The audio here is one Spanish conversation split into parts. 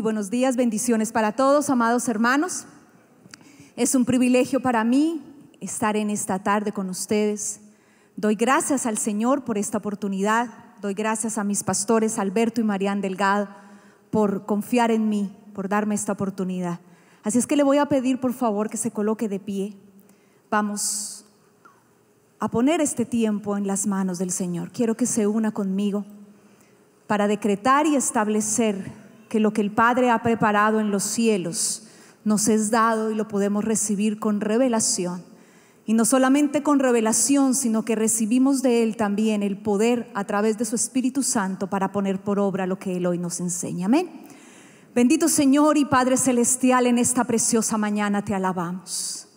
buenos días, bendiciones para todos, amados hermanos. Es un privilegio para mí estar en esta tarde con ustedes. Doy gracias al Señor por esta oportunidad. Doy gracias a mis pastores Alberto y Marián Delgado por confiar en mí, por darme esta oportunidad. Así es que le voy a pedir por favor que se coloque de pie. Vamos a poner este tiempo en las manos del Señor. Quiero que se una conmigo para decretar y establecer que lo que el Padre ha preparado en los cielos nos es dado y lo podemos recibir con revelación. Y no solamente con revelación, sino que recibimos de Él también el poder a través de su Espíritu Santo para poner por obra lo que Él hoy nos enseña. Amén. Bendito Señor y Padre Celestial, en esta preciosa mañana te alabamos.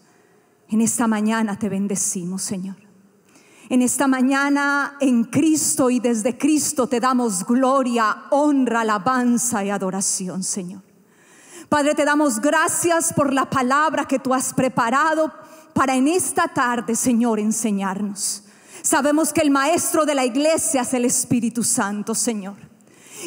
En esta mañana te bendecimos, Señor. En esta mañana en Cristo y desde Cristo te damos gloria, honra, alabanza y adoración, Señor. Padre, te damos gracias por la palabra que tú has preparado para en esta tarde, Señor, enseñarnos. Sabemos que el maestro de la iglesia es el Espíritu Santo, Señor.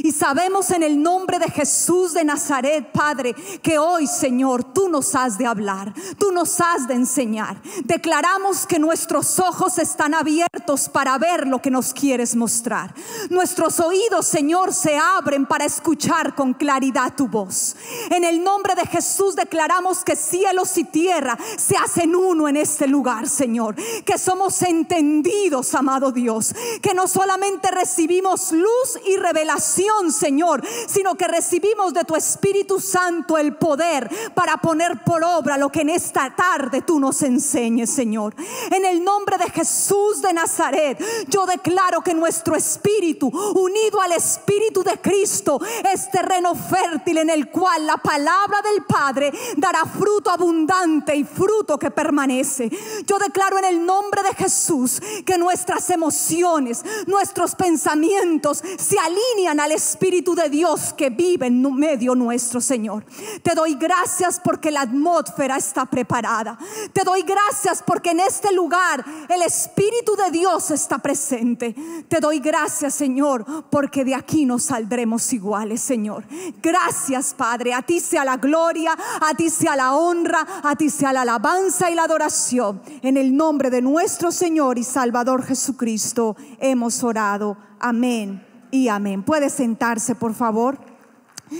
Y sabemos en el nombre de Jesús de Nazaret, Padre, que hoy, Señor, tú nos has de hablar, tú nos has de enseñar. Declaramos que nuestros ojos están abiertos para ver lo que nos quieres mostrar. Nuestros oídos, Señor, se abren para escuchar con claridad tu voz. En el nombre de Jesús declaramos que cielos y tierra se hacen uno en este lugar, Señor. Que somos entendidos, amado Dios. Que no solamente recibimos luz y revelación, Señor, sino que recibimos de tu Espíritu Santo el poder para poner por obra lo que en esta tarde tú nos enseñes, Señor. En el nombre de Jesús de Nazaret, yo declaro que nuestro espíritu, unido al Espíritu de Cristo, es terreno fértil en el cual la palabra del Padre dará fruto abundante y fruto que permanece. Yo declaro en el nombre de Jesús que nuestras emociones, nuestros pensamientos se alinean al Espíritu de Dios que vive en medio nuestro, Señor. Te doy gracias porque la atmósfera está preparada. Te doy gracias porque en este lugar el Espíritu de Dios está presente. Te doy gracias, Señor, porque de aquí nos saldremos iguales, Señor. Gracias, Padre. A ti sea la gloria, a ti sea la honra, a ti sea la alabanza y la adoración. En el nombre de nuestro Señor y Salvador Jesucristo hemos orado. Amén y amén. Puede sentarse, por favor.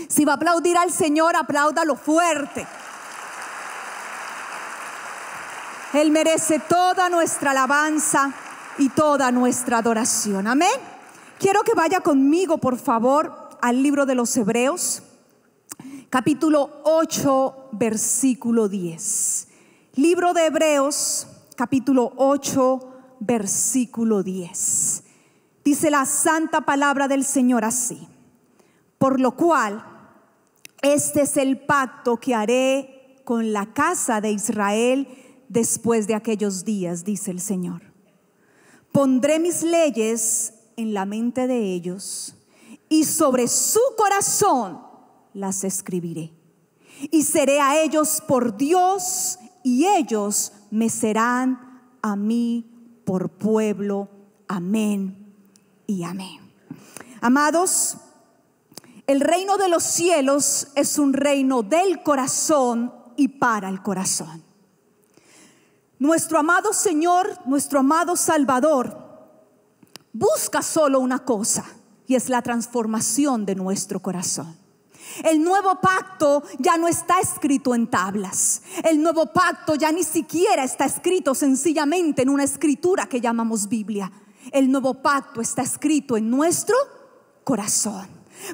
Si va a aplaudir al Señor, apláudalo fuerte. Él merece toda nuestra alabanza y toda nuestra adoración. Amén. Quiero que vaya conmigo, por favor, al libro de los Hebreos, capítulo 8, versículo 10. Libro de Hebreos, capítulo 8, versículo 10. Dice la santa palabra del Señor así. Por lo cual, este es el pacto que haré con la casa de Israel después de aquellos días, dice el Señor. Pondré mis leyes en la mente de ellos y sobre su corazón las escribiré. Y seré a ellos por Dios y ellos me serán a mí por pueblo. Amén y amén. Amados, el reino de los cielos es un reino del corazón y para el corazón. Nuestro amado Señor, nuestro amado Salvador, busca solo una cosa y es la transformación de nuestro corazón. El nuevo pacto ya no está escrito en tablas. El nuevo pacto ya ni siquiera está escrito sencillamente en una escritura que llamamos Biblia. El nuevo pacto está escrito en nuestro corazón.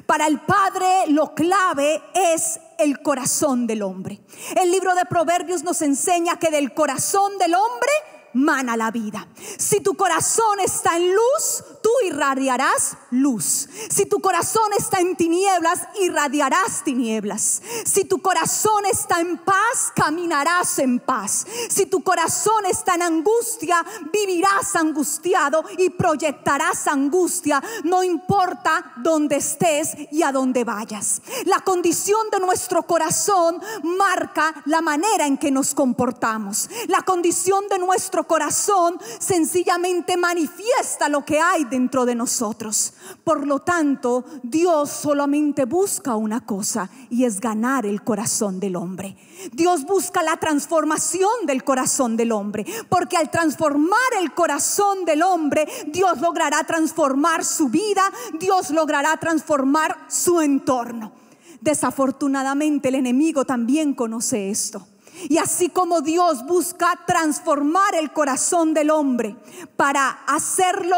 Para el Padre lo clave es el corazón del hombre. El libro de Proverbios nos enseña que del corazón del hombre mana la vida. Si tu corazón está en luz, tú irradiarás luz. Si tu corazón está en tinieblas, irradiarás tinieblas. Si tu corazón está en paz, caminarás en paz. Si tu corazón está en angustia, vivirás angustiado y proyectarás angustia, no importa dónde estés y a dónde vayas. La condición de nuestro corazón marca la manera en que nos comportamos. La condición de nuestro corazón sencillamente manifiesta lo que hay dentro de nosotros. Por lo tanto, Dios solamente busca una cosa y es ganar el corazón del hombre. Dios busca la transformación del corazón del hombre, porque al transformar el corazón del hombre, Dios logrará transformar su vida, Dios logrará transformar su entorno. Desafortunadamente el enemigo también conoce esto. Y así como Dios busca transformar el corazón del hombre para hacerlo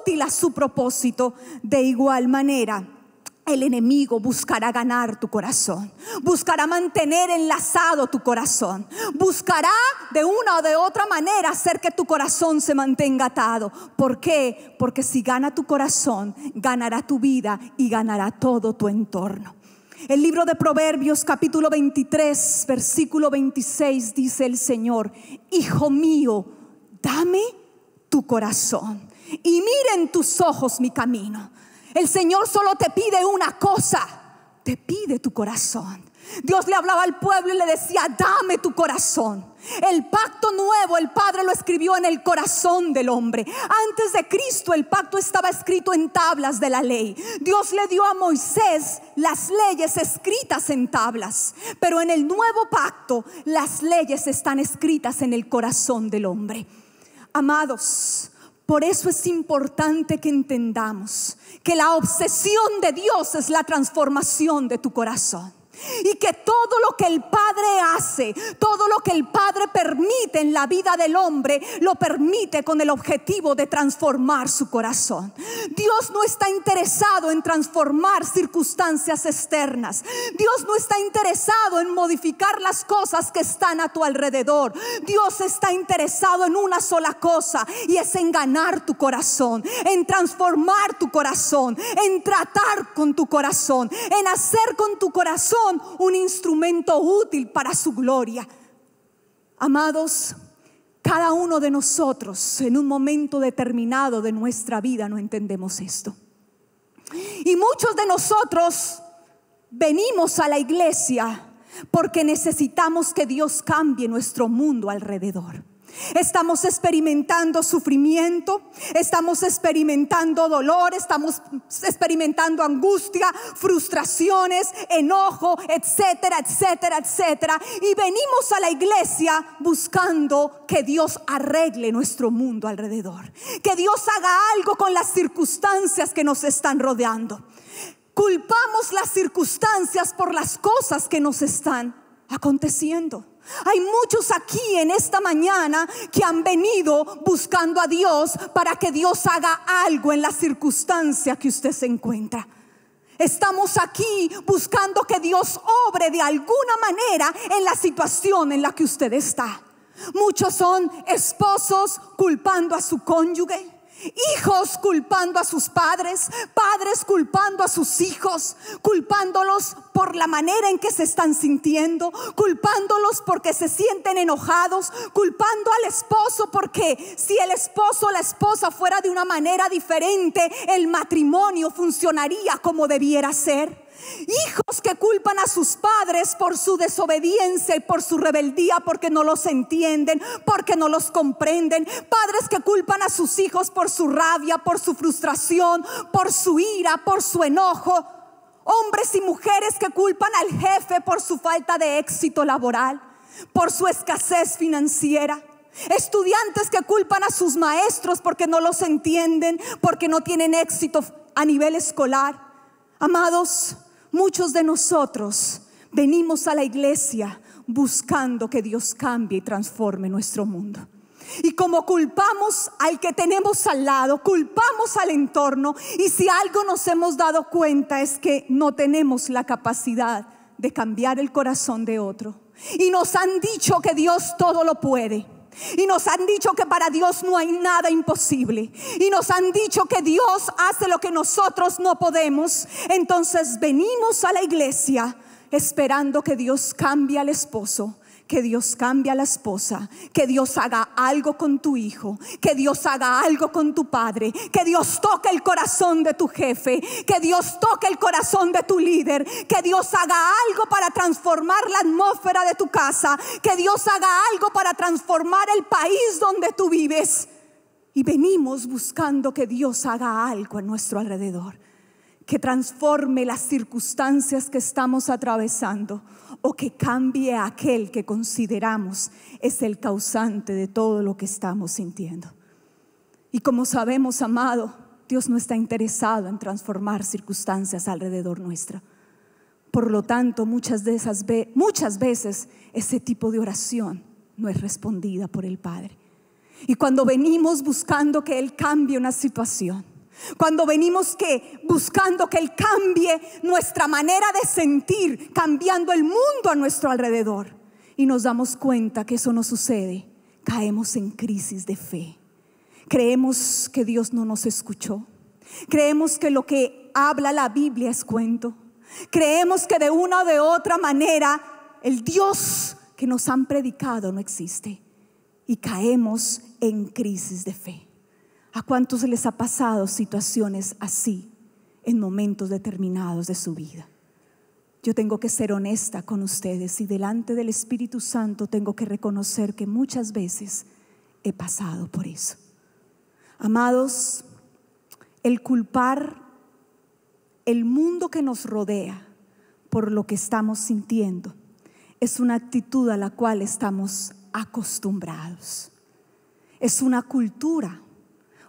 útil a su propósito, de igual manera el enemigo buscará ganar tu corazón, buscará mantener enlazado tu corazón, buscará de una o de otra manera hacer que tu corazón se mantenga atado. ¿Por qué? Porque si gana tu corazón, ganará tu vida y ganará todo tu entorno. El libro de Proverbios capítulo 23, versículo 26 dice el Señor, Hijo mío, dame tu corazón y miren tus ojos mi camino. El Señor solo te pide una cosa, te pide tu corazón. Dios le hablaba al pueblo y le decía, dame tu corazón. El pacto nuevo el Padre lo escribió en el corazón del hombre. Antes de Cristo el pacto estaba escrito en tablas de la ley. Dios le dio a Moisés las leyes escritas en tablas, pero en el nuevo pacto las leyes están escritas en el corazón del hombre. Amados, por eso es importante que entendamos que la obsesión de Dios es la transformación de tu corazón. Y que todo lo que el Padre hace, todo lo que el Padre permite en la vida del hombre, lo permite con el objetivo de transformar su corazón. Dios no está interesado en transformar circunstancias externas. Dios no está interesado en modificar las cosas que están a tu alrededor. Dios está interesado en una sola cosa y es en ganar tu corazón, en transformar tu corazón, en tratar con tu corazón, en hacer con tu corazón un instrumento útil para su gloria. Amados, cada uno de nosotros en un momento determinado de nuestra vida no entendemos esto. Y muchos de nosotros venimos a la iglesia porque necesitamos que Dios cambie nuestro mundo alrededor. Estamos experimentando sufrimiento, estamos experimentando dolor, estamos experimentando angustia, frustraciones, enojo, etcétera, etcétera, etcétera. Y venimos a la iglesia buscando que Dios arregle nuestro mundo alrededor, que Dios haga algo con las circunstancias que nos están rodeando. Culpamos las circunstancias por las cosas que nos están aconteciendo. Hay muchos aquí en esta mañana que han venido buscando a Dios para que Dios haga algo en la circunstancia que usted se encuentra. Estamos aquí buscando que Dios obre de alguna manera en la situación en la que usted está. Muchos son esposos culpando a su cónyuge. Hijos culpando a sus padres, padres culpando a sus hijos, culpándolos por la manera en que se están sintiendo, culpándolos porque se sienten enojados, culpando al esposo porque si el esposo o la esposa fuera de una manera diferente, el matrimonio funcionaría como debiera ser. Hijos que culpan a sus padres por su desobediencia y por su rebeldía porque no los entienden, porque no los comprenden. Padres que culpan a sus hijos por su rabia, por su frustración, por su ira, por su enojo. Hombres y mujeres que culpan al jefe por su falta de éxito laboral, por su escasez financiera. Estudiantes que culpan a sus maestros porque no los entienden, porque no tienen éxito a nivel escolar. Amados, Muchos de nosotros venimos a la iglesia buscando que Dios cambie y transforme nuestro mundo. Y como culpamos al que tenemos al lado, culpamos al entorno, y si algo nos hemos dado cuenta es que no tenemos la capacidad de cambiar el corazón de otro. Y nos han dicho que Dios todo lo puede. Y nos han dicho que para Dios no hay nada imposible. Y nos han dicho que Dios hace lo que nosotros no podemos. Entonces venimos a la iglesia esperando que Dios cambie al esposo que Dios cambie a la esposa, que Dios haga algo con tu hijo, que Dios haga algo con tu padre, que Dios toque el corazón de tu jefe, que Dios toque el corazón de tu líder, que Dios haga algo para transformar la atmósfera de tu casa, que Dios haga algo para transformar el país donde tú vives. Y venimos buscando que Dios haga algo a nuestro alrededor que transforme las circunstancias que estamos atravesando o que cambie a aquel que consideramos es el causante de todo lo que estamos sintiendo. Y como sabemos, amado, Dios no está interesado en transformar circunstancias alrededor nuestra. Por lo tanto, muchas, de esas muchas veces ese tipo de oración no es respondida por el Padre. Y cuando venimos buscando que Él cambie una situación, cuando venimos que buscando que Él cambie nuestra manera de sentir, cambiando el mundo a nuestro alrededor. Y nos damos cuenta que eso no sucede. Caemos en crisis de fe. Creemos que Dios no nos escuchó. Creemos que lo que habla la Biblia es cuento. Creemos que de una o de otra manera el Dios que nos han predicado no existe. Y caemos en crisis de fe. ¿A cuántos les ha pasado situaciones así en momentos determinados de su vida? Yo tengo que ser honesta con ustedes y delante del Espíritu Santo tengo que reconocer que muchas veces he pasado por eso. Amados, el culpar el mundo que nos rodea por lo que estamos sintiendo es una actitud a la cual estamos acostumbrados. Es una cultura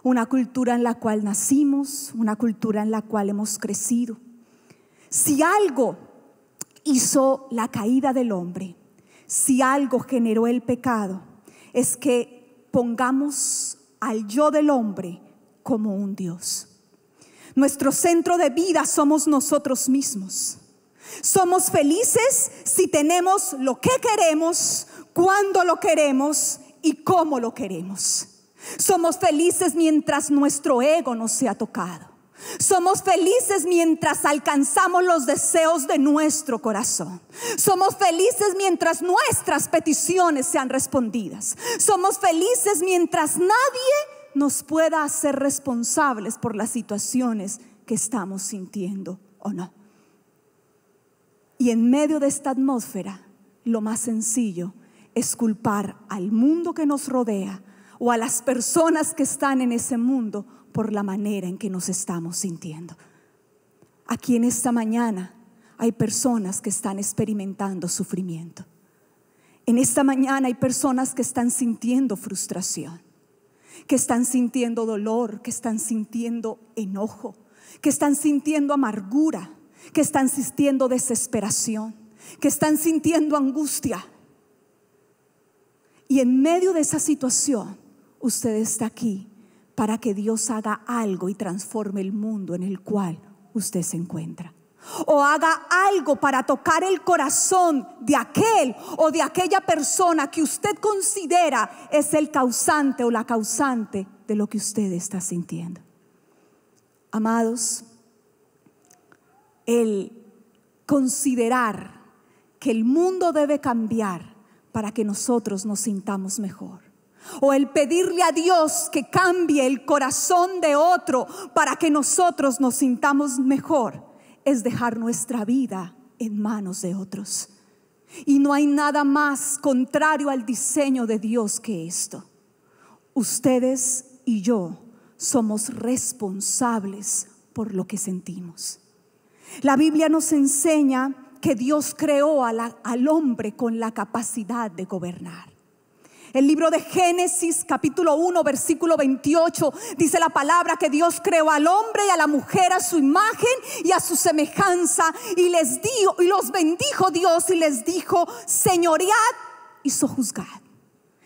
una cultura en la cual nacimos, una cultura en la cual hemos crecido. Si algo hizo la caída del hombre, si algo generó el pecado, es que pongamos al yo del hombre como un Dios. Nuestro centro de vida somos nosotros mismos. Somos felices si tenemos lo que queremos, cuando lo queremos y cómo lo queremos. Somos felices mientras nuestro ego no se ha tocado. Somos felices mientras alcanzamos los deseos de nuestro corazón. Somos felices mientras nuestras peticiones sean respondidas. Somos felices mientras nadie nos pueda hacer responsables por las situaciones que estamos sintiendo o no. Y en medio de esta atmósfera, lo más sencillo es culpar al mundo que nos rodea o a las personas que están en ese mundo por la manera en que nos estamos sintiendo. Aquí en esta mañana hay personas que están experimentando sufrimiento. En esta mañana hay personas que están sintiendo frustración, que están sintiendo dolor, que están sintiendo enojo, que están sintiendo amargura, que están sintiendo desesperación, que están sintiendo angustia. Y en medio de esa situación usted está aquí para que Dios haga algo y transforme el mundo en el cual usted se encuentra. O haga algo para tocar el corazón de aquel o de aquella persona que usted considera es el causante o la causante de lo que usted está sintiendo. Amados, el considerar que el mundo debe cambiar para que nosotros nos sintamos mejor o el pedirle a Dios que cambie el corazón de otro para que nosotros nos sintamos mejor, es dejar nuestra vida en manos de otros. Y no hay nada más contrario al diseño de Dios que esto. Ustedes y yo somos responsables por lo que sentimos. La Biblia nos enseña que Dios creó al hombre con la capacidad de gobernar. El libro de Génesis capítulo 1 versículo 28 dice la palabra que Dios creó al hombre y a la mujer a su imagen y a su semejanza y les dio y los bendijo Dios y les dijo, "Señoread y sojuzgad."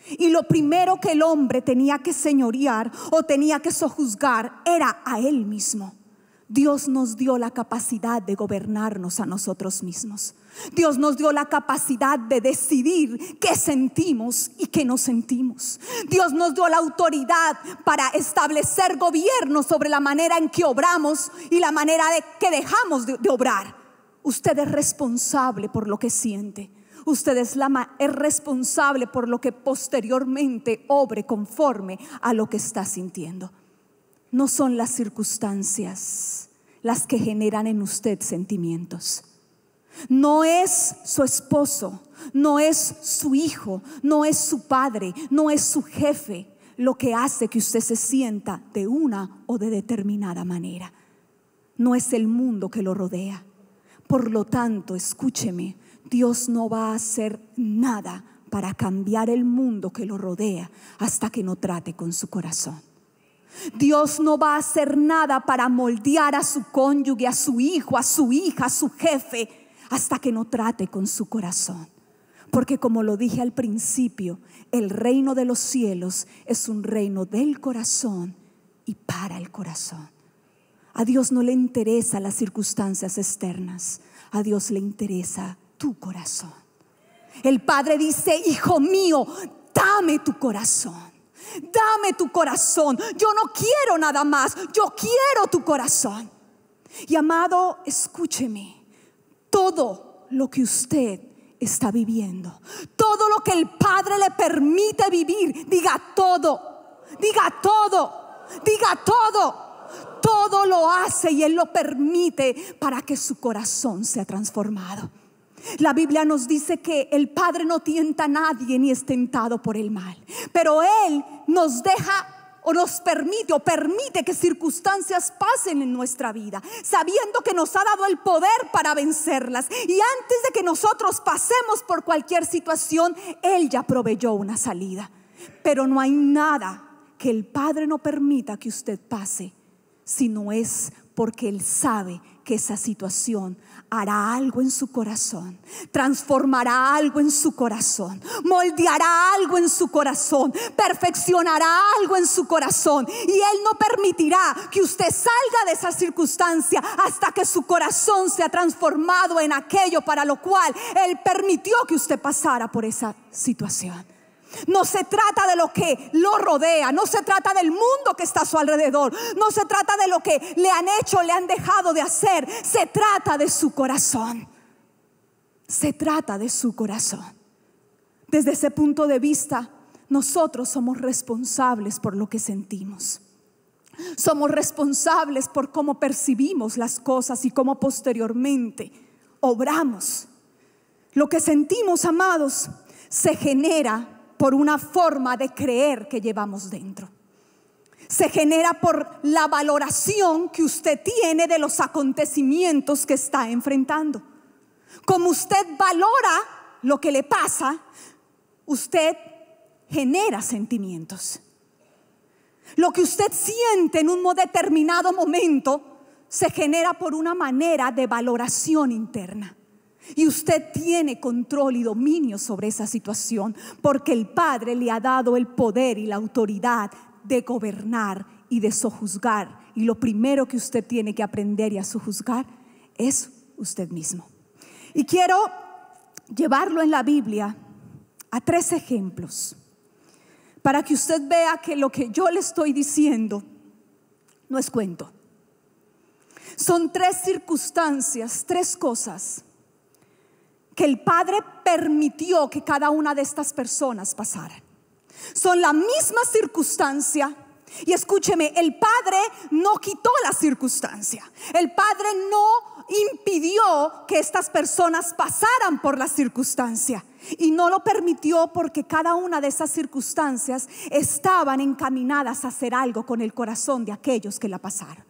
Y lo primero que el hombre tenía que señorear o tenía que sojuzgar era a él mismo. Dios nos dio la capacidad de gobernarnos a nosotros mismos. Dios nos dio la capacidad de decidir qué sentimos y qué no sentimos. Dios nos dio la autoridad para establecer gobierno sobre la manera en que obramos y la manera de que dejamos de, obrar. Usted es responsable por lo que siente. Usted es, la, es responsable por lo que posteriormente obre conforme a lo que está sintiendo. No son las circunstancias las que generan en usted sentimientos. No es su esposo, no es su hijo, no es su padre, no es su jefe lo que hace que usted se sienta de una o de determinada manera. No es el mundo que lo rodea. Por lo tanto, escúcheme, Dios no va a hacer nada para cambiar el mundo que lo rodea hasta que no trate con su corazón. Dios no va a hacer nada para moldear a su cónyuge, a su hijo, a su hija, a su jefe, hasta que no trate con su corazón. Porque como lo dije al principio, el reino de los cielos es un reino del corazón y para el corazón. A Dios no le interesa las circunstancias externas, a Dios le interesa tu corazón. El Padre dice, hijo mío, dame tu corazón. Dame tu corazón. Yo no quiero nada más. Yo quiero tu corazón. Y amado, escúcheme. Todo lo que usted está viviendo, todo lo que el Padre le permite vivir, diga todo. Diga todo. Diga todo. Todo lo hace y Él lo permite para que su corazón sea transformado. La Biblia nos dice que el Padre no tienta a nadie ni es tentado por el mal, pero Él nos deja o nos permite o permite que circunstancias pasen en nuestra vida, sabiendo que nos ha dado el poder para vencerlas. Y antes de que nosotros pasemos por cualquier situación, Él ya proveyó una salida. Pero no hay nada que el Padre no permita que usted pase, si no es porque Él sabe que esa situación hará algo en su corazón, transformará algo en su corazón, moldeará algo en su corazón, perfeccionará algo en su corazón. Y Él no permitirá que usted salga de esa circunstancia hasta que su corazón sea transformado en aquello para lo cual Él permitió que usted pasara por esa situación. No se trata de lo que lo rodea, no se trata del mundo que está a su alrededor, no se trata de lo que le han hecho, le han dejado de hacer, se trata de su corazón. Se trata de su corazón. Desde ese punto de vista, nosotros somos responsables por lo que sentimos. Somos responsables por cómo percibimos las cosas y cómo posteriormente obramos. Lo que sentimos, amados, se genera por una forma de creer que llevamos dentro. Se genera por la valoración que usted tiene de los acontecimientos que está enfrentando. Como usted valora lo que le pasa, usted genera sentimientos. Lo que usted siente en un determinado momento se genera por una manera de valoración interna. Y usted tiene control y dominio sobre esa situación porque el Padre le ha dado el poder y la autoridad de gobernar y de sojuzgar. Y lo primero que usted tiene que aprender y a sojuzgar es usted mismo. Y quiero llevarlo en la Biblia a tres ejemplos para que usted vea que lo que yo le estoy diciendo no es cuento. Son tres circunstancias, tres cosas que el Padre permitió que cada una de estas personas pasaran. Son la misma circunstancia. Y escúcheme, el Padre no quitó la circunstancia. El Padre no impidió que estas personas pasaran por la circunstancia. Y no lo permitió porque cada una de esas circunstancias estaban encaminadas a hacer algo con el corazón de aquellos que la pasaron.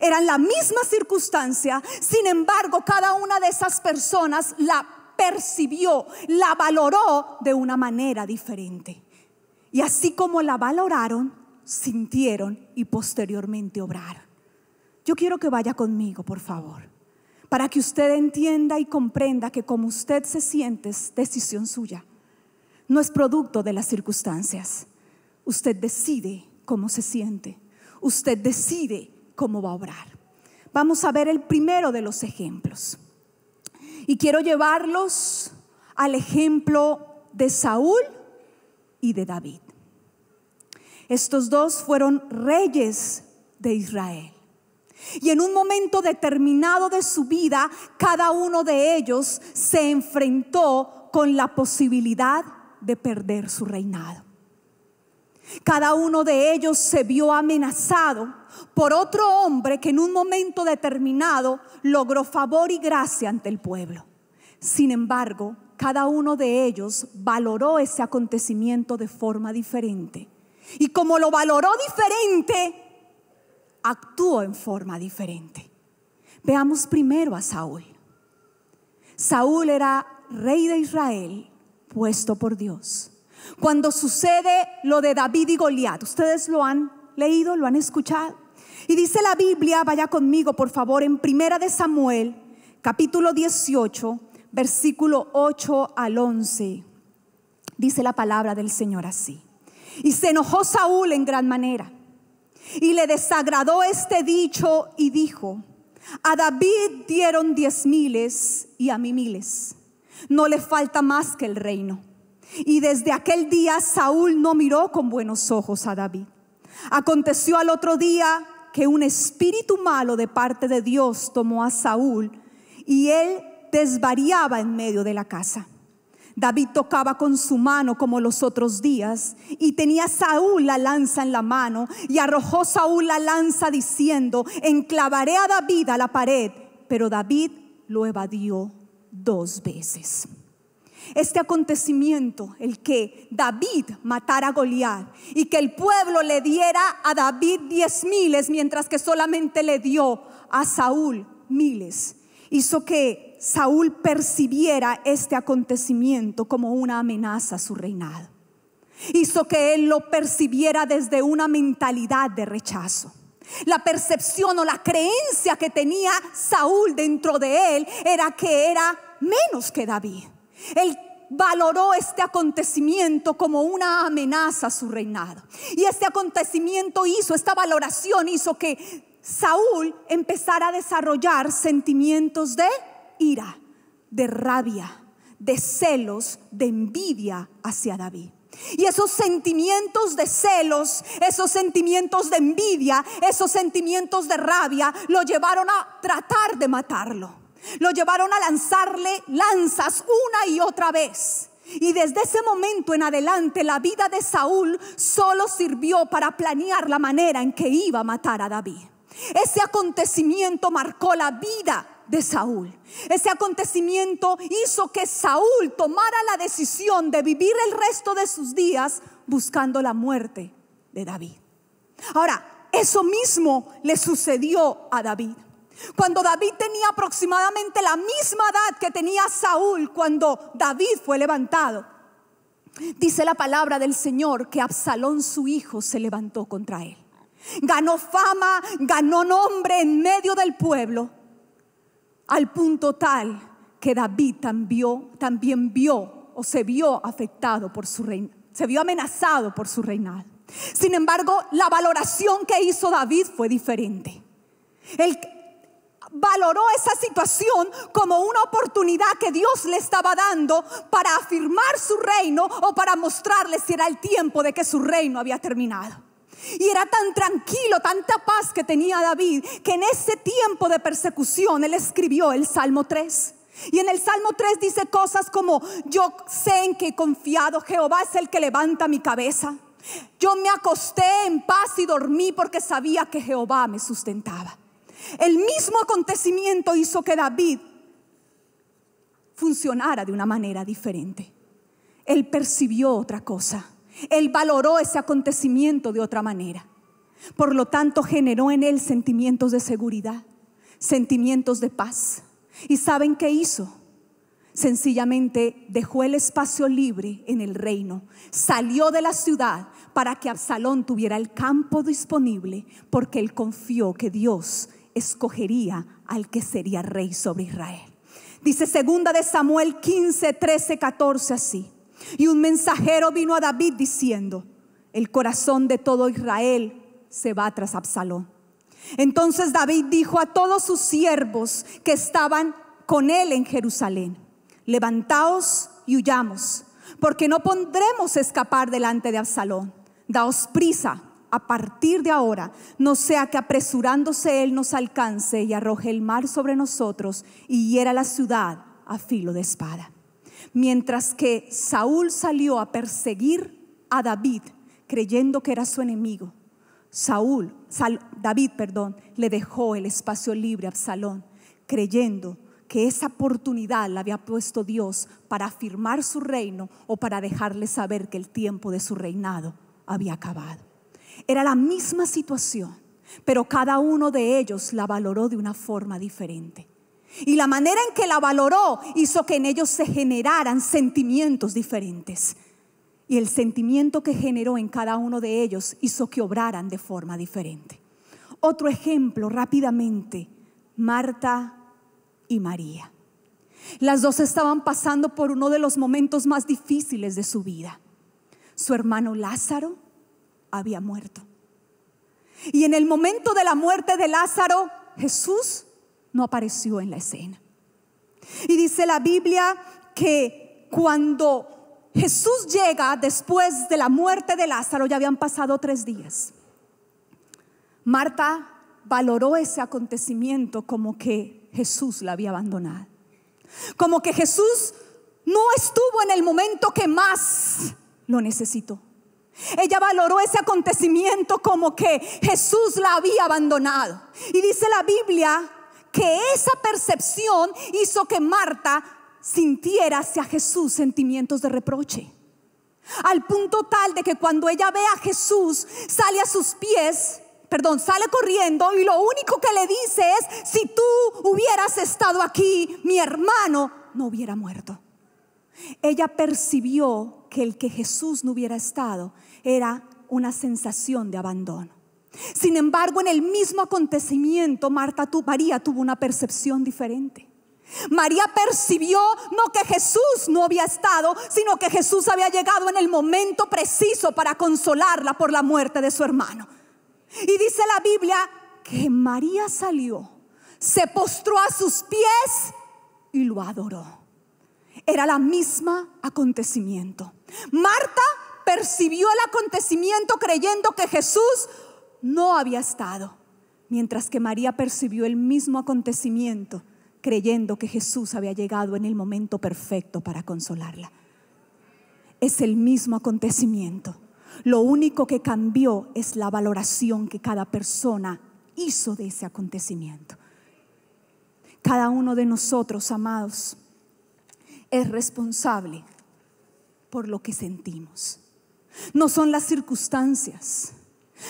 Eran la misma circunstancia, sin embargo, cada una de esas personas la percibió, la valoró de una manera diferente. Y así como la valoraron, sintieron y posteriormente obraron. Yo quiero que vaya conmigo, por favor, para que usted entienda y comprenda que como usted se siente es decisión suya. No es producto de las circunstancias. Usted decide cómo se siente. Usted decide cómo va a obrar. Vamos a ver el primero de los ejemplos. Y quiero llevarlos al ejemplo de Saúl y de David. Estos dos fueron reyes de Israel. Y en un momento determinado de su vida, cada uno de ellos se enfrentó con la posibilidad de perder su reinado. Cada uno de ellos se vio amenazado por otro hombre que en un momento determinado logró favor y gracia ante el pueblo. Sin embargo, cada uno de ellos valoró ese acontecimiento de forma diferente. Y como lo valoró diferente, actuó en forma diferente. Veamos primero a Saúl. Saúl era rey de Israel, puesto por Dios cuando sucede lo de David y Goliat. Ustedes lo han leído, lo han escuchado. Y dice la Biblia, vaya conmigo por favor, en Primera de Samuel, capítulo 18, versículo 8 al 11. Dice la palabra del Señor así. Y se enojó Saúl en gran manera. Y le desagradó este dicho y dijo, a David dieron diez miles y a mí miles. No le falta más que el reino. Y desde aquel día Saúl no miró con buenos ojos a David. Aconteció al otro día que un espíritu malo de parte de Dios tomó a Saúl y él desvariaba en medio de la casa. David tocaba con su mano como los otros días y tenía Saúl la lanza en la mano y arrojó Saúl la lanza diciendo, enclavaré a David a la pared, pero David lo evadió dos veces. Este acontecimiento, el que David matara a Goliat y que el pueblo le diera a David diez miles, mientras que solamente le dio a Saúl miles, hizo que Saúl percibiera este acontecimiento como una amenaza a su reinado. Hizo que él lo percibiera desde una mentalidad de rechazo. La percepción o la creencia que tenía Saúl dentro de él era que era menos que David él valoró este acontecimiento como una amenaza a su reinado. Y este acontecimiento hizo, esta valoración hizo que Saúl empezara a desarrollar sentimientos de ira, de rabia, de celos, de envidia hacia David. Y esos sentimientos de celos, esos sentimientos de envidia, esos sentimientos de rabia lo llevaron a tratar de matarlo. Lo llevaron a lanzarle lanzas una y otra vez. Y desde ese momento en adelante la vida de Saúl solo sirvió para planear la manera en que iba a matar a David. Ese acontecimiento marcó la vida de Saúl. Ese acontecimiento hizo que Saúl tomara la decisión de vivir el resto de sus días buscando la muerte de David. Ahora, eso mismo le sucedió a David. Cuando David tenía aproximadamente la misma edad que tenía Saúl cuando David fue levantado, dice la palabra del Señor que Absalón su hijo se levantó contra él. Ganó fama, ganó nombre en medio del pueblo, al punto tal que David también, vio o se vio afectado por su reina, se vio amenazado por su reinado. Sin embargo, la valoración que hizo David fue diferente. El, valoró esa situación como una oportunidad que Dios le estaba dando para afirmar su reino o para mostrarle si era el tiempo de que su reino había terminado. Y era tan tranquilo, tanta paz que tenía David, que en ese tiempo de persecución él escribió el Salmo 3. Y en el Salmo 3 dice cosas como, yo sé en que he confiado, Jehová es el que levanta mi cabeza. Yo me acosté en paz y dormí porque sabía que Jehová me sustentaba. El mismo acontecimiento hizo que David funcionara de una manera diferente. Él percibió otra cosa. Él valoró ese acontecimiento de otra manera. Por lo tanto, generó en él sentimientos de seguridad, sentimientos de paz. ¿Y saben qué hizo? Sencillamente dejó el espacio libre en el reino, salió de la ciudad para que Absalón tuviera el campo disponible, porque él confió que Dios escogería al que sería rey sobre Israel. Dice segunda de Samuel 15, 13, 14 así. Y un mensajero vino a David diciendo, el corazón de todo Israel se va tras Absalón. Entonces David dijo a todos sus siervos que estaban con él en Jerusalén, levantaos y huyamos, porque no pondremos escapar delante de Absalón. Daos prisa, a partir de ahora, no sea que apresurándose Él nos alcance y arroje el mar sobre nosotros y hiera la ciudad a filo de espada. Mientras que Saúl salió a perseguir a David, creyendo que era su enemigo, Saúl, David, perdón, le dejó el espacio libre a Absalón, creyendo que esa oportunidad la había puesto Dios para afirmar su reino o para dejarle saber que el tiempo de su reinado había acabado. Era la misma situación, pero cada uno de ellos la valoró de una forma diferente. Y la manera en que la valoró hizo que en ellos se generaran sentimientos diferentes. Y el sentimiento que generó en cada uno de ellos hizo que obraran de forma diferente. Otro ejemplo rápidamente, Marta y María. Las dos estaban pasando por uno de los momentos más difíciles de su vida. Su hermano Lázaro había muerto. Y en el momento de la muerte de Lázaro, Jesús no apareció en la escena. Y dice la Biblia que cuando Jesús llega después de la muerte de Lázaro, ya habían pasado tres días. Marta valoró ese acontecimiento como que Jesús la había abandonado. Como que Jesús no estuvo en el momento que más lo necesitó. Ella valoró ese acontecimiento como que Jesús la había abandonado. Y dice la Biblia que esa percepción hizo que Marta sintiera hacia Jesús sentimientos de reproche. Al punto tal de que cuando ella ve a Jesús, sale a sus pies, perdón, sale corriendo y lo único que le dice es, si tú hubieras estado aquí, mi hermano no hubiera muerto. Ella percibió que el que Jesús no hubiera estado era una sensación de abandono. Sin embargo, en el mismo acontecimiento, Marta, María tuvo una percepción diferente. María percibió no que Jesús no había estado, sino que Jesús había llegado en el momento preciso para consolarla por la muerte de su hermano. Y dice la Biblia que María salió, se postró a sus pies y lo adoró. Era la misma acontecimiento. Marta percibió el acontecimiento creyendo que Jesús no había estado, mientras que María percibió el mismo acontecimiento creyendo que Jesús había llegado en el momento perfecto para consolarla. Es el mismo acontecimiento. Lo único que cambió es la valoración que cada persona hizo de ese acontecimiento. Cada uno de nosotros, amados, es responsable por lo que sentimos. No son las circunstancias,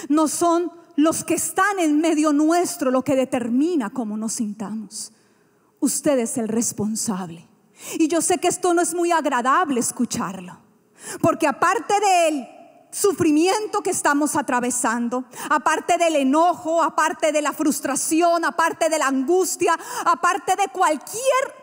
no son los que están en medio nuestro lo que determina cómo nos sintamos. Usted es el responsable. Y yo sé que esto no es muy agradable escucharlo, porque aparte del sufrimiento que estamos atravesando, aparte del enojo, aparte de la frustración, aparte de la angustia, aparte de cualquier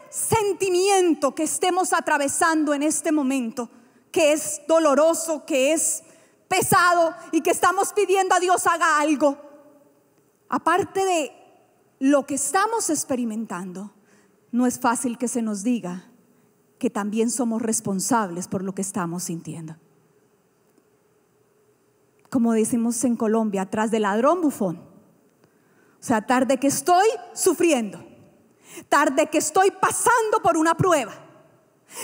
sentimiento que estemos atravesando en este momento, que es doloroso, que es pesado y que estamos pidiendo a Dios haga algo. Aparte de lo que estamos experimentando, no es fácil que se nos diga que también somos responsables por lo que estamos sintiendo. Como decimos en Colombia, atrás del ladrón bufón. O sea, tarde que estoy sufriendo, tarde que estoy pasando por una prueba,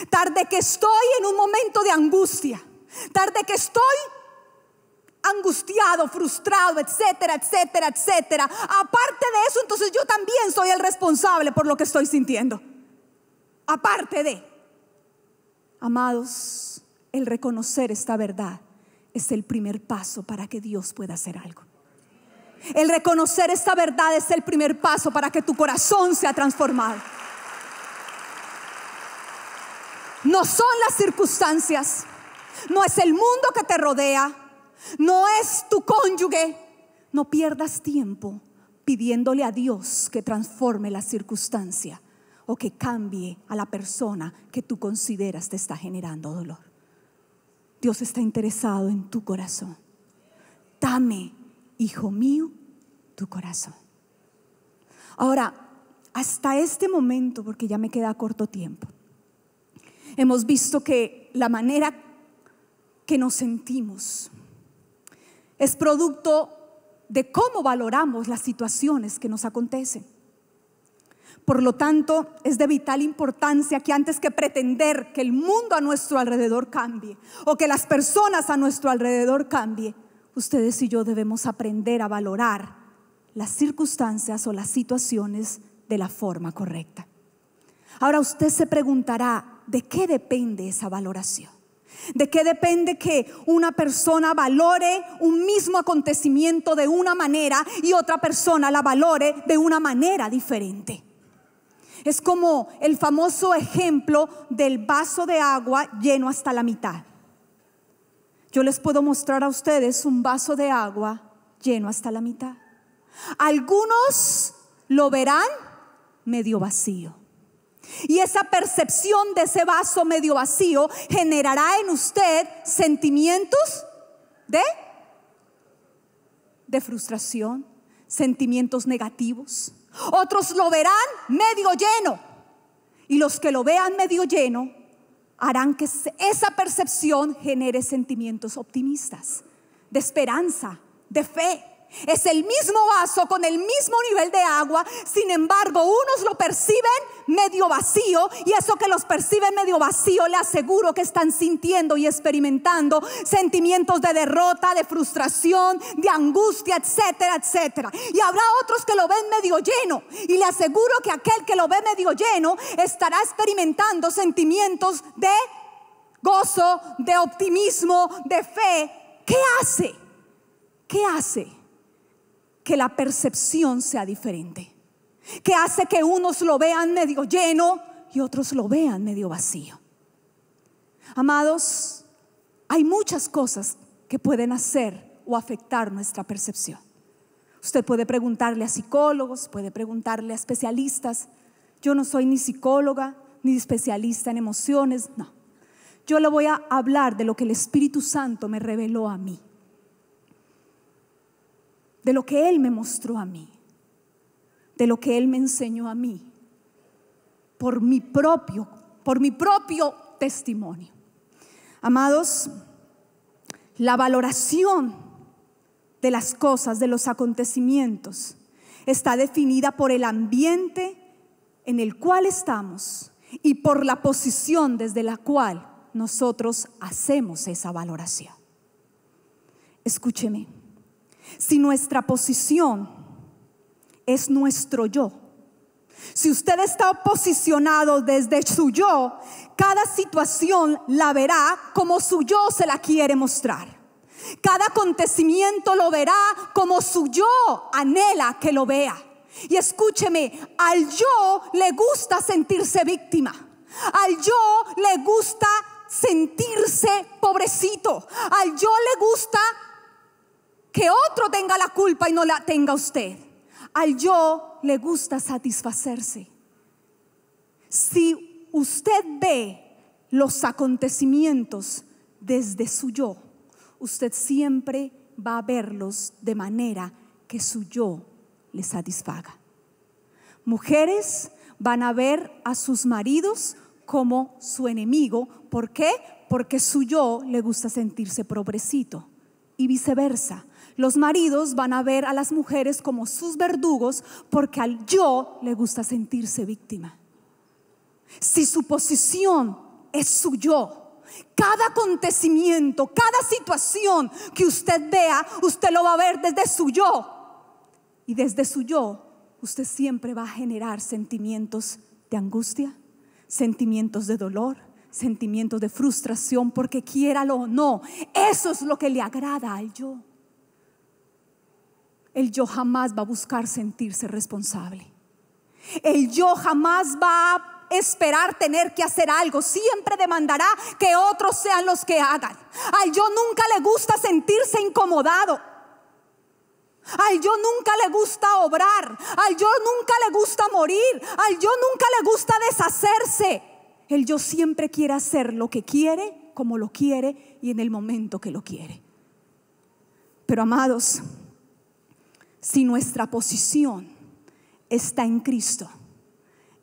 Tarde que estoy en un momento de angustia. Tarde que estoy angustiado, frustrado, etcétera, etcétera, etcétera. Aparte de eso, entonces yo también soy el responsable por lo que estoy sintiendo. Aparte de, amados, el reconocer esta verdad es el primer paso para que Dios pueda hacer algo. El reconocer esta verdad es el primer paso para que tu corazón sea transformado. No son las circunstancias, no es el mundo que te rodea, no es tu cónyuge. No pierdas tiempo pidiéndole a Dios que transforme la circunstancia o que cambie a la persona que tú consideras te está generando dolor. Dios está interesado en tu corazón. Dame, hijo mío, tu corazón. Ahora, hasta este momento, porque ya me queda corto tiempo, hemos visto que la manera que nos sentimos es producto de cómo valoramos las situaciones que nos acontecen. Por lo tanto, es de vital importancia que antes que pretender que el mundo a nuestro alrededor cambie o que las personas a nuestro alrededor cambie, ustedes y yo debemos aprender a valorar las circunstancias o las situaciones de la forma correcta. Ahora usted se preguntará, ¿de qué depende esa valoración? ¿De qué depende que una persona valore un mismo acontecimiento de una manera y otra persona la valore de una manera diferente? Es como el famoso ejemplo del vaso de agua lleno hasta la mitad. Yo les puedo mostrar a ustedes un vaso de agua lleno hasta la mitad. Algunos lo verán medio vacío. Y esa percepción de ese vaso medio vacío generará en usted sentimientos de, de frustración, sentimientos negativos. Otros lo verán medio lleno. Y los que lo vean medio lleno harán que esa percepción genere sentimientos optimistas, de esperanza, de fe. Es el mismo vaso con el mismo nivel de agua, sin embargo, unos lo perciben medio vacío y eso que los perciben medio vacío, le aseguro que están sintiendo y experimentando sentimientos de derrota, de frustración, de angustia, etcétera, etcétera. Y habrá otros que lo ven medio lleno y le aseguro que aquel que lo ve medio lleno estará experimentando sentimientos de gozo, de optimismo, de fe. ¿Qué hace? ¿Qué hace? que la percepción sea diferente, que hace que unos lo vean medio lleno y otros lo vean medio vacío. Amados, hay muchas cosas que pueden hacer o afectar nuestra percepción. Usted puede preguntarle a psicólogos, puede preguntarle a especialistas. Yo no soy ni psicóloga ni especialista en emociones, no. Yo le voy a hablar de lo que el Espíritu Santo me reveló a mí de lo que Él me mostró a mí, de lo que Él me enseñó a mí, por mi propio, por mi propio testimonio. Amados, la valoración de las cosas, de los acontecimientos, está definida por el ambiente en el cual estamos y por la posición desde la cual nosotros hacemos esa valoración. Escúcheme. Si nuestra posición es nuestro yo. Si usted está posicionado desde su yo, cada situación la verá como su yo se la quiere mostrar. Cada acontecimiento lo verá como su yo anhela que lo vea. Y escúcheme, al yo le gusta sentirse víctima. Al yo le gusta sentirse pobrecito. Al yo le gusta que otro tenga la culpa y no la tenga usted. Al yo le gusta satisfacerse. Si usted ve los acontecimientos desde su yo, usted siempre va a verlos de manera que su yo le satisfaga. Mujeres van a ver a sus maridos como su enemigo. ¿Por qué? Porque su yo le gusta sentirse pobrecito y viceversa. Los maridos van a ver a las mujeres como sus verdugos porque al yo le gusta sentirse víctima. Si su posición es su yo, cada acontecimiento, cada situación que usted vea, usted lo va a ver desde su yo. Y desde su yo, usted siempre va a generar sentimientos de angustia, sentimientos de dolor, sentimientos de frustración, porque quiera o no, eso es lo que le agrada al yo el yo jamás va a buscar sentirse responsable. El yo jamás va a esperar tener que hacer algo, siempre demandará que otros sean los que hagan. Al yo nunca le gusta sentirse incomodado. Al yo nunca le gusta obrar, al yo nunca le gusta morir, al yo nunca le gusta deshacerse. El yo siempre quiere hacer lo que quiere, como lo quiere y en el momento que lo quiere. Pero amados, si nuestra posición está en Cristo,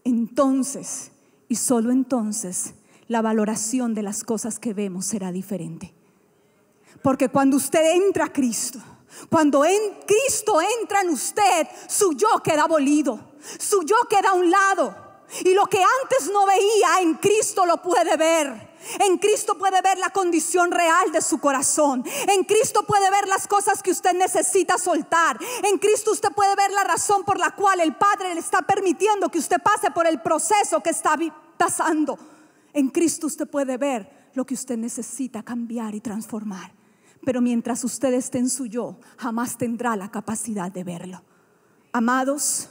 entonces y solo entonces la valoración de las cosas que vemos será diferente. Porque cuando usted entra a Cristo, cuando en Cristo entra en usted, su yo queda abolido, su yo queda a un lado. Y lo que antes no veía en Cristo lo puede ver. En Cristo puede ver la condición real de su corazón. En Cristo puede ver las cosas que usted necesita soltar. En Cristo usted puede ver la razón por la cual el Padre le está permitiendo que usted pase por el proceso que está pasando. En Cristo usted puede ver lo que usted necesita cambiar y transformar. Pero mientras usted esté en su yo, jamás tendrá la capacidad de verlo. Amados,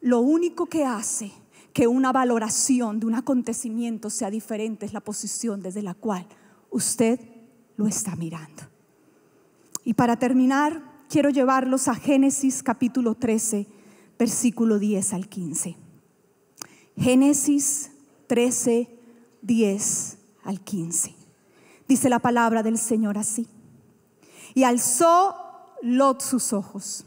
lo único que hace que una valoración de un acontecimiento sea diferente es la posición desde la cual usted lo está mirando. Y para terminar, quiero llevarlos a Génesis capítulo 13, versículo 10 al 15. Génesis 13, 10 al 15. Dice la palabra del Señor así. Y alzó Lot sus ojos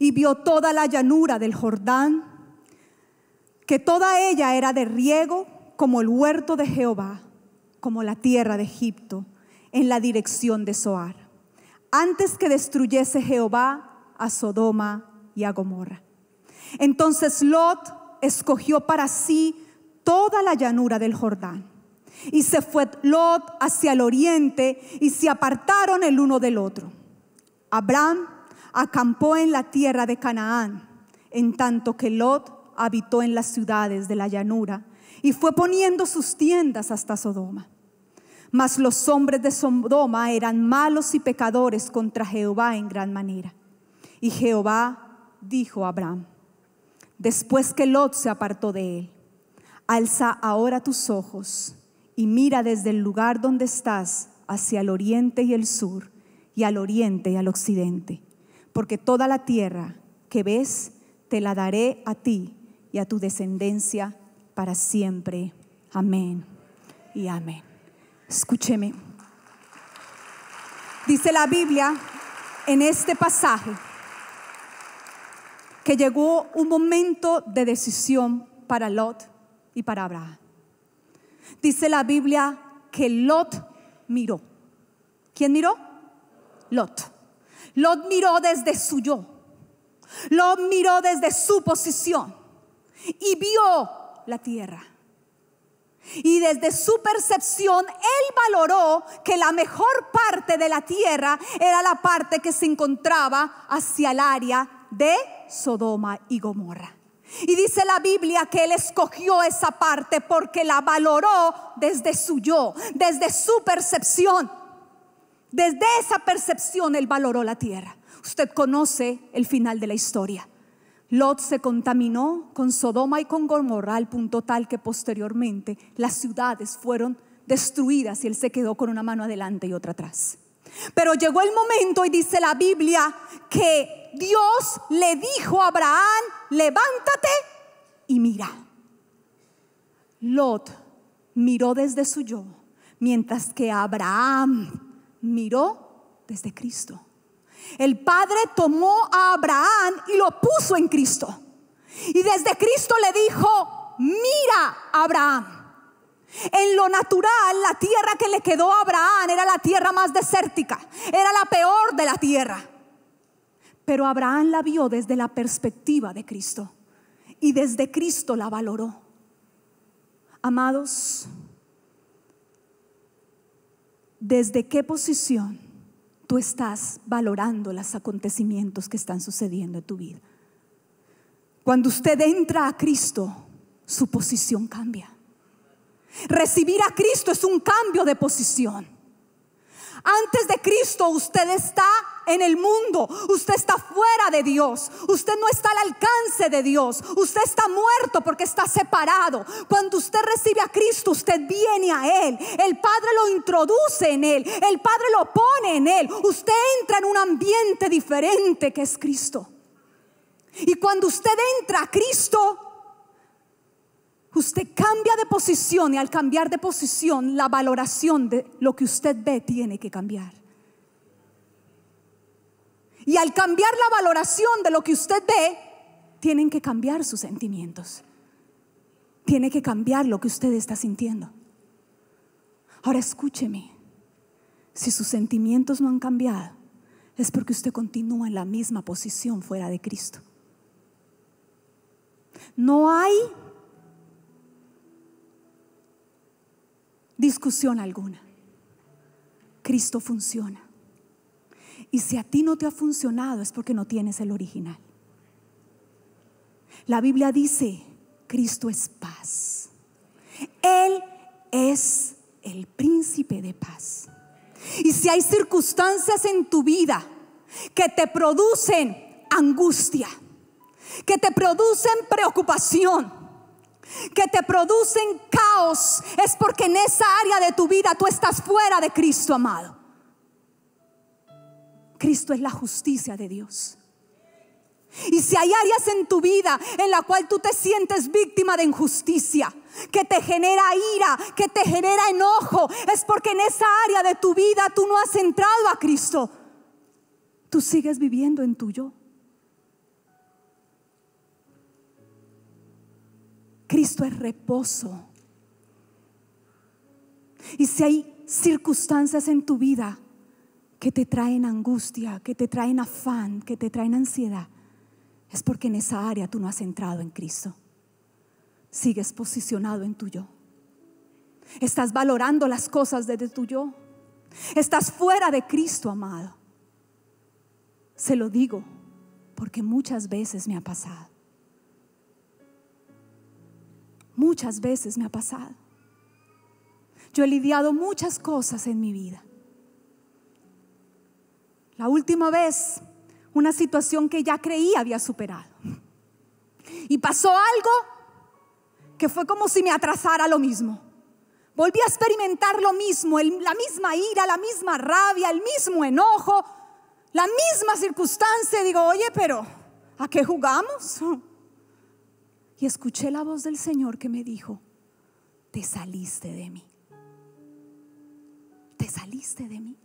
y vio toda la llanura del Jordán que toda ella era de riego como el huerto de Jehová, como la tierra de Egipto, en la dirección de Zoar, antes que destruyese Jehová a Sodoma y a Gomorra. Entonces Lot escogió para sí toda la llanura del Jordán. Y se fue Lot hacia el oriente y se apartaron el uno del otro. Abraham acampó en la tierra de Canaán, en tanto que Lot habitó en las ciudades de la llanura y fue poniendo sus tiendas hasta Sodoma. Mas los hombres de Sodoma eran malos y pecadores contra Jehová en gran manera. Y Jehová dijo a Abraham, después que Lot se apartó de él, alza ahora tus ojos y mira desde el lugar donde estás hacia el oriente y el sur, y al oriente y al occidente, porque toda la tierra que ves te la daré a ti a tu descendencia para siempre. Amén y amén. Escúcheme. Dice la Biblia en este pasaje que llegó un momento de decisión para Lot y para Abraham. Dice la Biblia que Lot miró. ¿Quién miró? Lot. Lot miró desde su yo. Lot miró desde su posición y vio la tierra. Y desde su percepción, él valoró que la mejor parte de la tierra era la parte que se encontraba hacia el área de Sodoma y Gomorra. Y dice la Biblia que él escogió esa parte porque la valoró desde su yo, desde su percepción. Desde esa percepción él valoró la tierra. Usted conoce el final de la historia. Lot se contaminó con Sodoma y con Gomorra al punto tal que posteriormente las ciudades fueron destruidas y él se quedó con una mano adelante y otra atrás. Pero llegó el momento y dice la Biblia que Dios le dijo a Abraham, levántate y mira. Lot miró desde su yo, mientras que Abraham miró desde Cristo. El Padre tomó a Abraham y lo puso en Cristo. Y desde Cristo le dijo, mira Abraham. En lo natural, la tierra que le quedó a Abraham era la tierra más desértica, era la peor de la tierra. Pero Abraham la vio desde la perspectiva de Cristo y desde Cristo la valoró. Amados, ¿desde qué posición tú estás valorando los acontecimientos que están sucediendo en tu vida. Cuando usted entra a Cristo, su posición cambia. Recibir a Cristo es un cambio de posición. Antes de Cristo usted está en el mundo, usted está fuera de Dios, usted no está al alcance de Dios, usted está muerto porque está separado. Cuando usted recibe a Cristo, usted viene a Él, el Padre lo introduce en Él, el Padre lo pone en Él, usted entra en un ambiente diferente que es Cristo. Y cuando usted entra a Cristo, Usted cambia de posición y al cambiar de posición la valoración de lo que usted ve tiene que cambiar. Y al cambiar la valoración de lo que usted ve, tienen que cambiar sus sentimientos. Tiene que cambiar lo que usted está sintiendo. Ahora escúcheme, si sus sentimientos no han cambiado, es porque usted continúa en la misma posición fuera de Cristo. No hay discusión alguna. Cristo funciona. Y si a ti no te ha funcionado es porque no tienes el original. La Biblia dice, Cristo es paz. Él es el príncipe de paz. Y si hay circunstancias en tu vida que te producen angustia, que te producen preocupación, que te producen es porque en esa área de tu vida tú estás fuera de Cristo, amado. Cristo es la justicia de Dios. Y si hay áreas en tu vida en la cual tú te sientes víctima de injusticia, que te genera ira, que te genera enojo, es porque en esa área de tu vida tú no has entrado a Cristo. Tú sigues viviendo en tu yo. Cristo es reposo. Y si hay circunstancias en tu vida que te traen angustia, que te traen afán, que te traen ansiedad, es porque en esa área tú no has entrado en Cristo. Sigues posicionado en tu yo. Estás valorando las cosas desde tu yo. Estás fuera de Cristo, amado. Se lo digo porque muchas veces me ha pasado. Muchas veces me ha pasado. Yo he lidiado muchas cosas en mi vida. La última vez, una situación que ya creía había superado. Y pasó algo que fue como si me atrasara lo mismo. Volví a experimentar lo mismo, la misma ira, la misma rabia, el mismo enojo, la misma circunstancia. Digo, oye, pero ¿a qué jugamos? Y escuché la voz del Señor que me dijo, te saliste de mí te saliste de mí.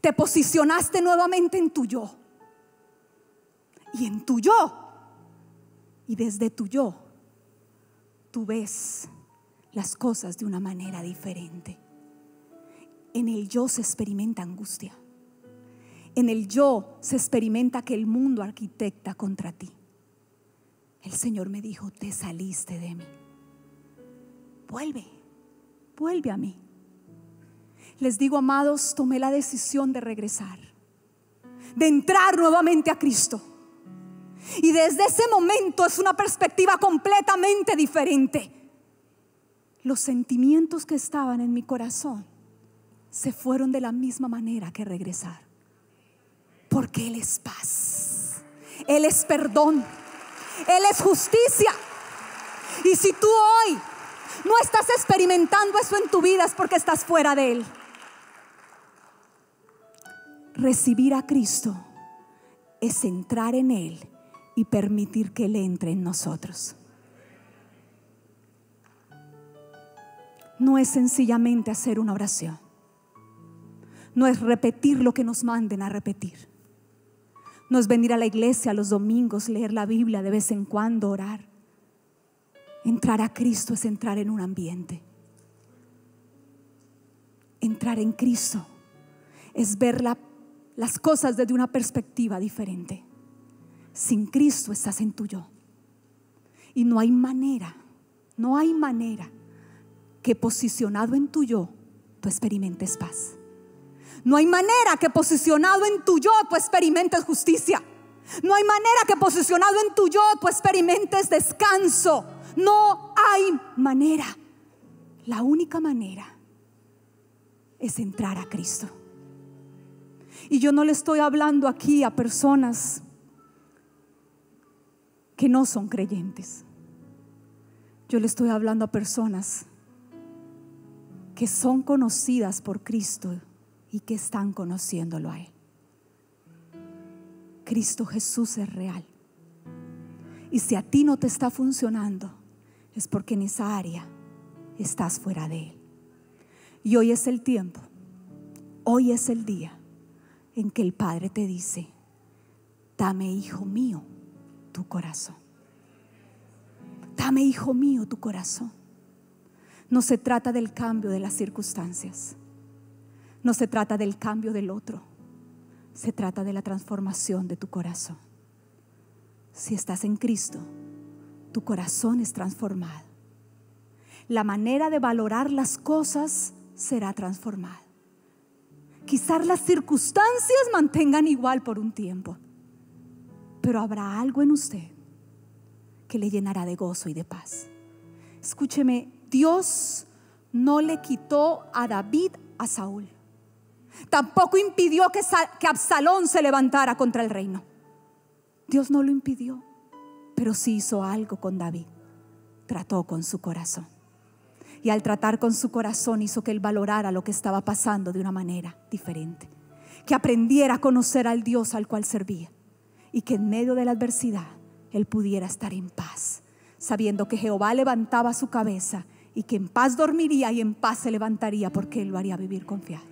Te posicionaste nuevamente en tu yo. Y en tu yo. Y desde tu yo, tú ves las cosas de una manera diferente. En el yo se experimenta angustia. En el yo se experimenta que el mundo arquitecta contra ti. El Señor me dijo, te saliste de mí. Vuelve, vuelve a mí les digo, amados, tomé la decisión de regresar, de entrar nuevamente a Cristo. Y desde ese momento es una perspectiva completamente diferente. Los sentimientos que estaban en mi corazón se fueron de la misma manera que regresar. Porque Él es paz, Él es perdón, Él es justicia. Y si tú hoy no estás experimentando eso en tu vida es porque estás fuera de Él. Recibir a Cristo es entrar en Él y permitir que Él entre en nosotros. No es sencillamente hacer una oración. No es repetir lo que nos manden a repetir. No es venir a la iglesia los domingos, leer la Biblia de vez en cuando, orar. Entrar a Cristo es entrar en un ambiente. Entrar en Cristo es ver la las cosas desde una perspectiva diferente. Sin Cristo estás en tu yo. Y no hay manera, no hay manera que posicionado en tu yo tú experimentes paz. No hay manera que posicionado en tu yo tú experimentes justicia. No hay manera que posicionado en tu yo tú experimentes descanso. No hay manera. La única manera es entrar a Cristo. Y yo no le estoy hablando aquí a personas que no son creyentes. Yo le estoy hablando a personas que son conocidas por Cristo y que están conociéndolo a Él. Cristo Jesús es real. Y si a ti no te está funcionando, es porque en esa área estás fuera de Él. Y hoy es el tiempo, hoy es el día en que el Padre te dice, dame hijo mío tu corazón. Dame hijo mío tu corazón. No se trata del cambio de las circunstancias. No se trata del cambio del otro. Se trata de la transformación de tu corazón. Si estás en Cristo, tu corazón es transformado. La manera de valorar las cosas será transformada. Quizás las circunstancias mantengan igual por un tiempo, pero habrá algo en usted que le llenará de gozo y de paz. Escúcheme, Dios no le quitó a David a Saúl. Tampoco impidió que, que Absalón se levantara contra el reino. Dios no lo impidió, pero sí hizo algo con David. Trató con su corazón y al tratar con su corazón hizo que él valorara lo que estaba pasando de una manera diferente. Que aprendiera a conocer al Dios al cual servía y que en medio de la adversidad él pudiera estar en paz, sabiendo que Jehová levantaba su cabeza y que en paz dormiría y en paz se levantaría porque él lo haría vivir confiado.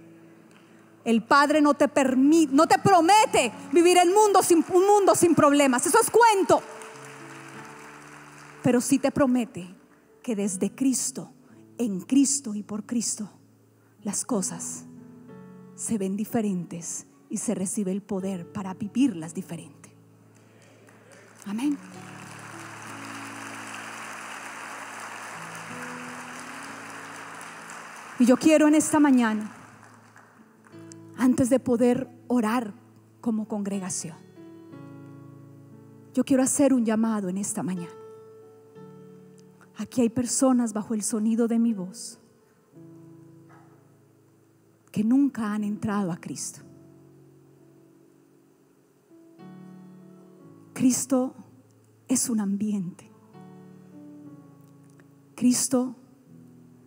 El Padre no te permite, no te promete vivir el mundo sin un mundo sin problemas, eso es cuento. Pero sí te promete que desde Cristo en Cristo y por Cristo, las cosas se ven diferentes y se recibe el poder para vivirlas diferente. Amén. Y yo quiero en esta mañana, antes de poder orar como congregación, yo quiero hacer un llamado en esta mañana. Aquí hay personas bajo el sonido de mi voz que nunca han entrado a Cristo. Cristo es un ambiente. Cristo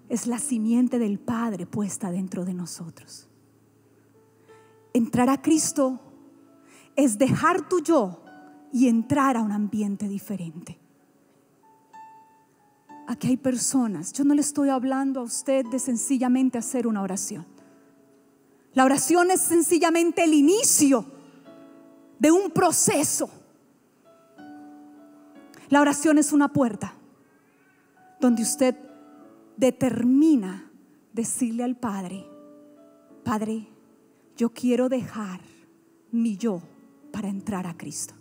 es la simiente del Padre puesta dentro de nosotros. Entrar a Cristo es dejar tu yo y entrar a un ambiente diferente aquí hay personas. Yo no le estoy hablando a usted de sencillamente hacer una oración. La oración es sencillamente el inicio de un proceso. La oración es una puerta donde usted determina decirle al Padre, Padre, yo quiero dejar mi yo para entrar a Cristo.